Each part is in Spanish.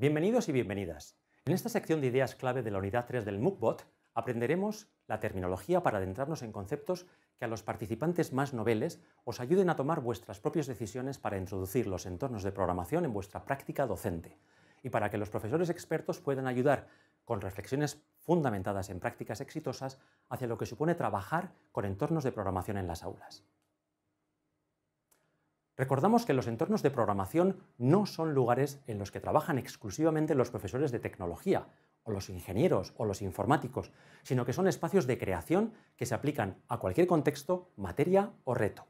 Bienvenidos y bienvenidas. En esta sección de ideas clave de la unidad 3 del MOOCBOT aprenderemos la terminología para adentrarnos en conceptos que a los participantes más noveles os ayuden a tomar vuestras propias decisiones para introducir los entornos de programación en vuestra práctica docente y para que los profesores expertos puedan ayudar con reflexiones fundamentadas en prácticas exitosas hacia lo que supone trabajar con entornos de programación en las aulas. Recordamos que los entornos de programación no son lugares en los que trabajan exclusivamente los profesores de tecnología, o los ingenieros, o los informáticos, sino que son espacios de creación que se aplican a cualquier contexto, materia o reto.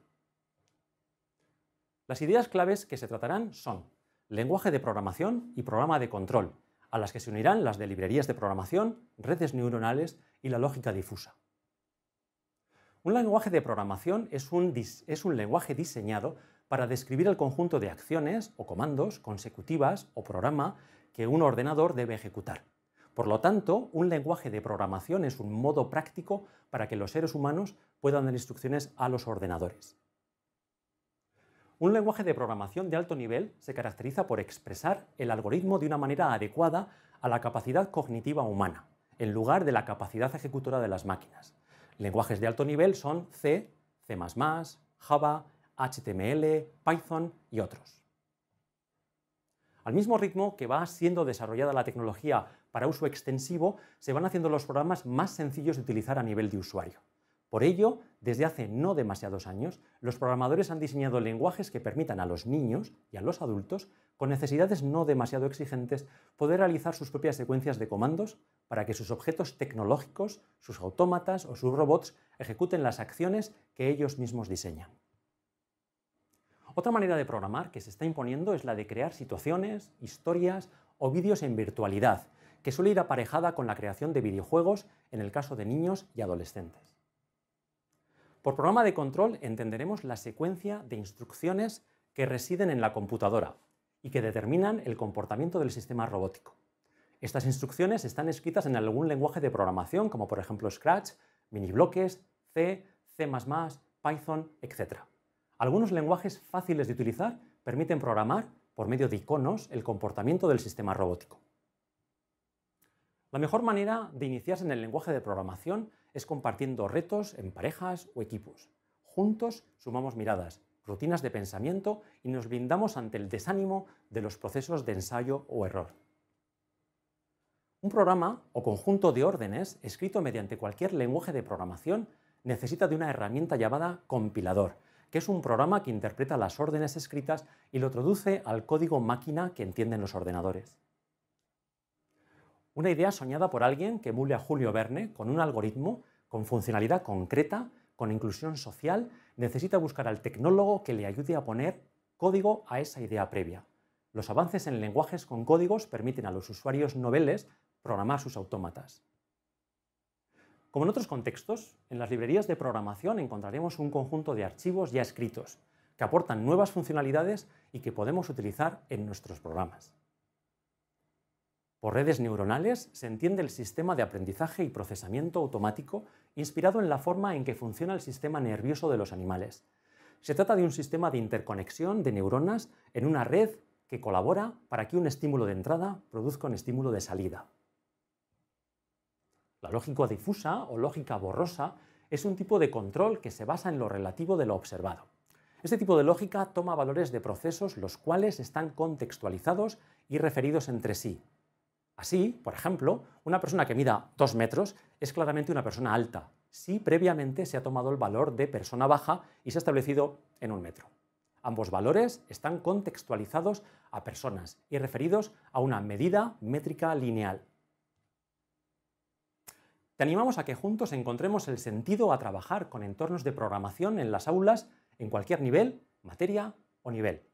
Las ideas claves que se tratarán son lenguaje de programación y programa de control, a las que se unirán las de librerías de programación, redes neuronales y la lógica difusa. Un lenguaje de programación es un, es un lenguaje diseñado para describir el conjunto de acciones o comandos consecutivas o programa que un ordenador debe ejecutar. Por lo tanto, un lenguaje de programación es un modo práctico para que los seres humanos puedan dar instrucciones a los ordenadores. Un lenguaje de programación de alto nivel se caracteriza por expresar el algoritmo de una manera adecuada a la capacidad cognitiva humana, en lugar de la capacidad ejecutora de las máquinas. Lenguajes de alto nivel son C, C++, Java, HTML, Python y otros. Al mismo ritmo que va siendo desarrollada la tecnología para uso extensivo, se van haciendo los programas más sencillos de utilizar a nivel de usuario. Por ello, desde hace no demasiados años, los programadores han diseñado lenguajes que permitan a los niños y a los adultos, con necesidades no demasiado exigentes, poder realizar sus propias secuencias de comandos para que sus objetos tecnológicos, sus autómatas o sus robots ejecuten las acciones que ellos mismos diseñan. Otra manera de programar que se está imponiendo es la de crear situaciones, historias o vídeos en virtualidad, que suele ir aparejada con la creación de videojuegos en el caso de niños y adolescentes. Por programa de control entenderemos la secuencia de instrucciones que residen en la computadora y que determinan el comportamiento del sistema robótico. Estas instrucciones están escritas en algún lenguaje de programación, como por ejemplo Scratch, minibloques, C, C++, Python, etc. Algunos lenguajes fáciles de utilizar permiten programar por medio de iconos el comportamiento del sistema robótico. La mejor manera de iniciarse en el lenguaje de programación es compartiendo retos en parejas o equipos. Juntos sumamos miradas, rutinas de pensamiento y nos blindamos ante el desánimo de los procesos de ensayo o error. Un programa o conjunto de órdenes escrito mediante cualquier lenguaje de programación necesita de una herramienta llamada compilador, que es un programa que interpreta las órdenes escritas y lo traduce al código máquina que entienden los ordenadores. Una idea soñada por alguien que emule a Julio Verne con un algoritmo con funcionalidad concreta, con inclusión social, necesita buscar al tecnólogo que le ayude a poner código a esa idea previa. Los avances en lenguajes con códigos permiten a los usuarios noveles programar sus autómatas. Como en otros contextos, en las librerías de programación encontraremos un conjunto de archivos ya escritos, que aportan nuevas funcionalidades y que podemos utilizar en nuestros programas. Por redes neuronales se entiende el sistema de aprendizaje y procesamiento automático inspirado en la forma en que funciona el sistema nervioso de los animales. Se trata de un sistema de interconexión de neuronas en una red que colabora para que un estímulo de entrada produzca un estímulo de salida. La lógica difusa o lógica borrosa es un tipo de control que se basa en lo relativo de lo observado. Este tipo de lógica toma valores de procesos los cuales están contextualizados y referidos entre sí. Así, por ejemplo, una persona que mida 2 metros es claramente una persona alta, si previamente se ha tomado el valor de persona baja y se ha establecido en un metro. Ambos valores están contextualizados a personas y referidos a una medida métrica lineal. Te animamos a que juntos encontremos el sentido a trabajar con entornos de programación en las aulas en cualquier nivel, materia o nivel.